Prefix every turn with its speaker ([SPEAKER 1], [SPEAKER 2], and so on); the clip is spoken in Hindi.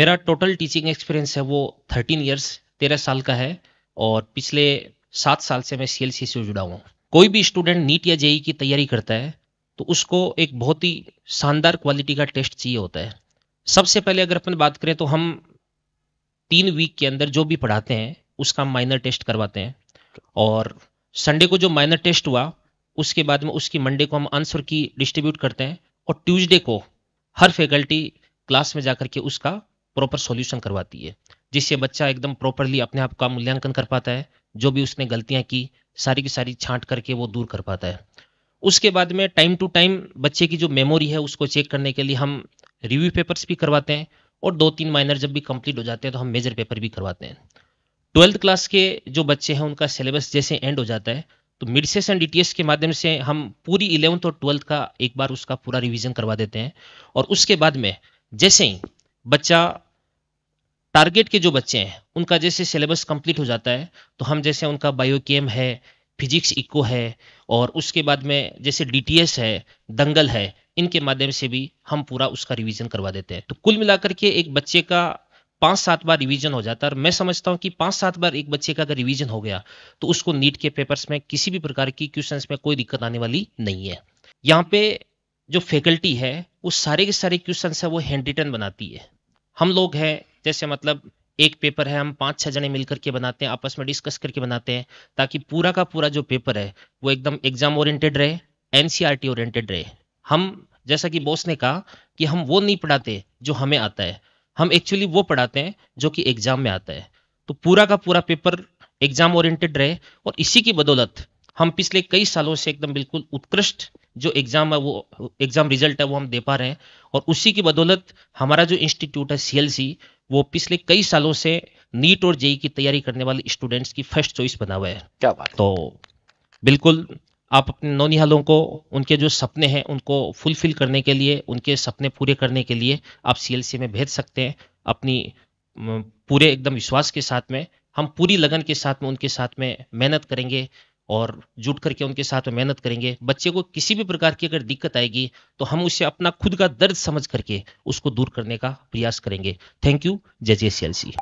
[SPEAKER 1] मेरा टोटल टीचिंग एक्सपीरियंस है वो थर्टीन ईयर्स तेरह साल का है और पिछले सात साल से मैं सी एल सी से जुड़ा हुआ हूँ कोई भी स्टूडेंट नीट या जेई e की तैयारी करता है तो उसको एक बहुत ही शानदार क्वालिटी का टेस्ट चाहिए होता है सबसे पहले अगर अपन बात करें तो हम तीन वीक के अंदर जो भी पढ़ाते हैं उसका माइनर टेस्ट करवाते हैं और संडे को जो माइनर टेस्ट हुआ उसके बाद में उसकी मंडे को हम आंसर की डिस्ट्रीब्यूट करते हैं और ट्यूजडे को हर फैकल्टी क्लास में जाकर के उसका प्रॉपर सॉल्यूशन करवाती है जिससे बच्चा एकदम प्रॉपरली अपने आप का मूल्यांकन कर पाता है जो भी उसने गलतियाँ की सारी की सारी छांट करके वो दूर कर पाता है उसके बाद में टाइम टू टाइम बच्चे की जो मेमोरी है उसको चेक करने के लिए हम रिव्यू पेपर्स भी करवाते हैं और दो तीन माइनर जब भी कंप्लीट हो जाते हैं तो हम मेजर पेपर भी करवाते हैं ट्वेल्थ क्लास के जो बच्चे हैं उनका सिलेबस जैसे एंड हो जाता है तो मिड सेशन डी के माध्यम से हम पूरी इलेवंथ और ट्वेल्थ का एक बार उसका पूरा रिविजन करवा देते हैं और उसके बाद में जैसे ही बच्चा टारगेट के जो बच्चे हैं उनका जैसे सिलेबस कंप्लीट हो जाता है तो हम जैसे उनका बायोकेम है फिजिक्स इको है और उसके बाद में जैसे डीटीएस है दंगल है इनके माध्यम से भी हम पूरा उसका रिवीजन करवा देते हैं तो कुल मिलाकर के एक बच्चे का पाँच सात बार रिवीजन हो जाता है और मैं समझता हूँ कि पाँच सात बार एक बच्चे का अगर रिवीजन हो गया तो उसको नीट के पेपर्स में किसी भी प्रकार की क्वेश्चन में कोई दिक्कत आने वाली नहीं है यहाँ पे जो फैकल्टी है वो सारे के सारे क्वेश्चन है वो हैंड रिटर्न बनाती है हम लोग हैं जैसे मतलब एक पेपर है हम पांच छह जने मिलकर के बनाते हैं आपस में डिस्कस करके बनाते हैं ताकि पूरा का पूरा जो पेपर है वो एकदम एग्जाम ओरिएंटेड रहे एनसीईआरटी ओरिएंटेड e रहे हम जैसा कि बॉस ने कहा कि हम वो नहीं पढ़ाते जो हमें आता है हम एक्चुअली वो पढ़ाते हैं जो कि एग्जाम में आता है तो पूरा का पूरा पेपर एग्जाम ओरिएंटेड रहे और इसी की बदौलत हम पिछले कई सालों से एकदम बिल्कुल उत्कृष्ट जो एग्ज़ाम है वो एग्ज़ाम रिजल्ट है वो हम दे पा रहे हैं और उसी की बदौलत हमारा जो इंस्टीट्यूट है सी वो पिछले कई सालों से नीट और जेई e e की तैयारी करने वाले स्टूडेंट्स की फर्स्ट चॉइस बना हुआ है क्या बात तो बिल्कुल आप अपने नौनिहालों को उनके जो सपने हैं उनको फुलफिल करने के लिए उनके सपने पूरे करने के लिए आप सी में भेज सकते हैं अपनी पूरे एकदम विश्वास के साथ में हम पूरी लगन के साथ में उनके साथ में मेहनत करेंगे और जुट करके उनके साथ में मेहनत करेंगे बच्चे को किसी भी प्रकार की अगर दिक्कत आएगी तो हम उसे अपना खुद का दर्द समझ करके उसको दूर करने का प्रयास करेंगे थैंक यू जय जय सी